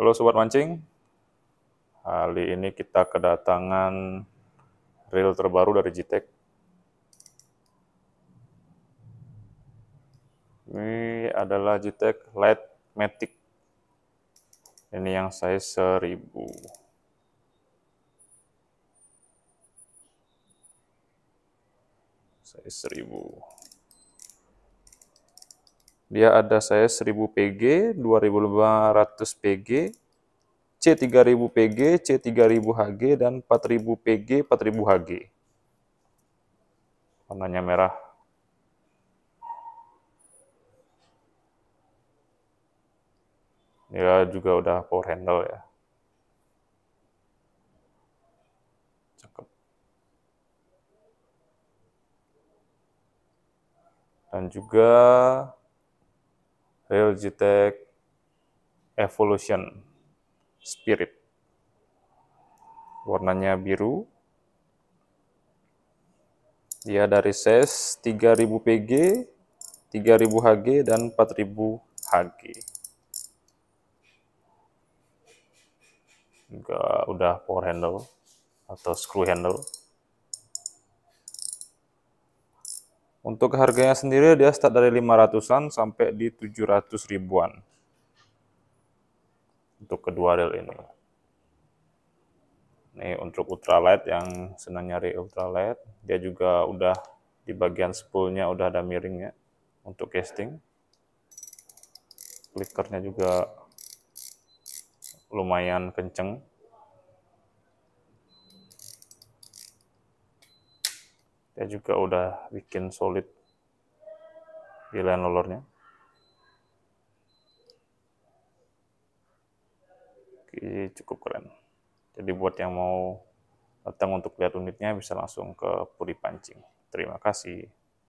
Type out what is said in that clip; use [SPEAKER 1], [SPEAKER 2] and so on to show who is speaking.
[SPEAKER 1] Halo Sobat Mancing, kali ini kita kedatangan reel terbaru dari Jitek. Ini adalah Jitek Light Matic. Ini yang size 1000. size 1000 dia ada saya 1000 PG, 2500 PG, C3000 PG, C3000 HG, dan 4000 PG, 4000 HG. Warnanya merah. Ya, juga udah power handle ya. Cakep. Dan juga Real Realgitek Evolution Spirit. Warnanya biru. Dia dari ses 3000 PG, 3000 HG, dan 4000 HG. Juga udah power handle atau screw handle. Untuk harganya sendiri dia start dari 500-an sampai di 700 ribuan. Untuk kedua rel ini. Ini untuk ultralight yang senang nyari ultralight. Dia juga udah di bagian spoolnya udah ada miringnya untuk casting. Clickernya juga lumayan kenceng. Dia juga udah bikin solid pilihan lolornya. Oke, cukup keren. Jadi buat yang mau datang untuk lihat unitnya bisa langsung ke Puri Pancing. Terima kasih.